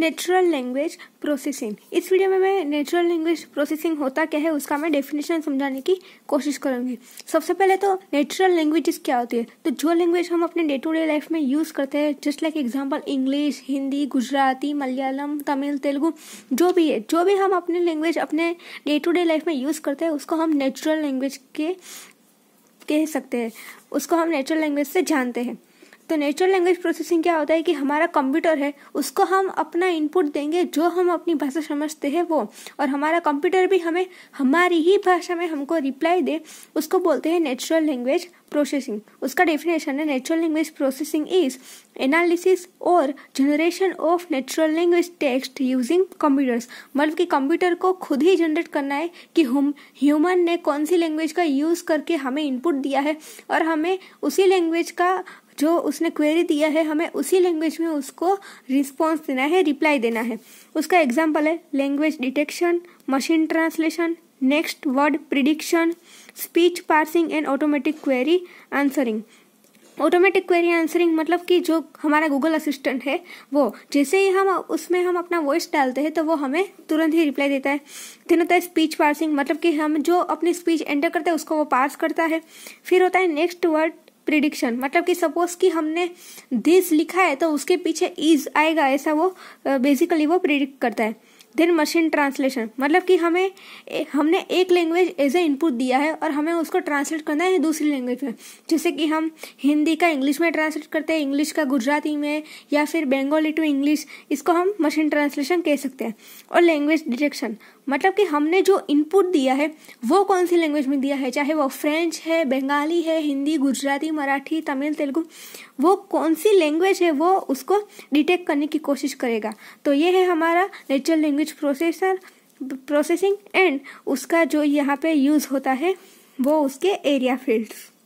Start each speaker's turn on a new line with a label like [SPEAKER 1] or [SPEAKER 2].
[SPEAKER 1] natural language processing इस video में मैं नेचुरल लैंग्वेज प्रोसेसिंग होता क्या है उसका मैं डेफिनेशन समझाने की कोशिश करूँगी सबसे पहले तो नेचुरल लैंग्वेजेस क्या होती है तो जो लैंग्वेज हम अपने डे टू डे लाइफ में यूज़ करते हैं just like example English Hindi Gujarati Malayalam Tamil Telugu जो भी है जो भी हम अपनी लैंग्वेज अपने डे टू डे लाइफ में यूज़ करते हैं उसको हम नेचुरल लैंग्वेज के कह सकते हैं उसको हम नेचुरल लैंग्वेज से जानते हैं तो नेचुरल लैंग्वेज प्रोसेसिंग क्या होता है कि हमारा कंप्यूटर है उसको हम अपना इनपुट देंगे जो हम अपनी भाषा समझते हैं वो और हमारा कंप्यूटर भी हमें हमारी ही भाषा में हमको रिप्लाई दे उसको बोलते हैं नेचुरल लैंग्वेज प्रोसेसिंग उसका डेफिनेशन है natural language processing is analysis और generation of natural language text using computers मतलब कि कंप्यूटर को खुद ही जनरेट करना है कि हम ह्यूमन ने कौन सी लैंग्वेज का यूज़ करके हमें इनपुट दिया है और हमें उसी लैंग्वेज का जो उसने क्वेरी दिया है हमें उसी लैंग्वेज में उसको रिस्पॉन्स देना है रिप्लाई देना है उसका एग्जाम्पल है language detection machine translation next word prediction speech parsing and automatic query answering automatic query answering मतलब कि जो हमारा गूगल असिस्टेंट है वो जैसे ही हम उसमें हम अपना वॉइस डालते हैं तो वो हमें तुरंत ही रिप्लाई देता है फिर होता है स्पीच पार्सिंग मतलब कि हम जो अपनी स्पीच एंटर करते हैं उसको वो पास करता है फिर होता है नेक्स्ट वर्ड प्रिडिक्शन मतलब कि सपोज कि हमने दिस लिखा है तो उसके पीछे इज आएगा ऐसा वो बेसिकली वो प्रिडिक्ट करता है देन मशीन ट्रांसलेशन मतलब कि हमें हमने एक लैंग्वेज एज ए इनपुट दिया है और हमें उसको ट्रांसलेट करना है दूसरी लैंग्वेज में जैसे कि हम हिंदी का इंग्लिश में ट्रांसलेट करते हैं इंग्लिश का गुजराती में या फिर बेंगोली टू इंग्लिश इसको हम मशीन ट्रांसलेशन कह सकते हैं और लैंग्वेज डिटेक्शन मतलब कि हमने जो इनपुट दिया है वो कौन सी लैंग्वेज में दिया है चाहे वो फ्रेंच है बंगाली है हिंदी गुजराती मराठी तमिल तेलुगु वो कौन सी लैंग्वेज है वो उसको डिटेक्ट करने की कोशिश करेगा तो ये है हमारा नेचुरल लैंग्वेज कुछ प्रोसेसर प्रोसेसिंग एंड उसका जो यहाँ पे यूज़ होता है वो उसके एरिया फील्ड्स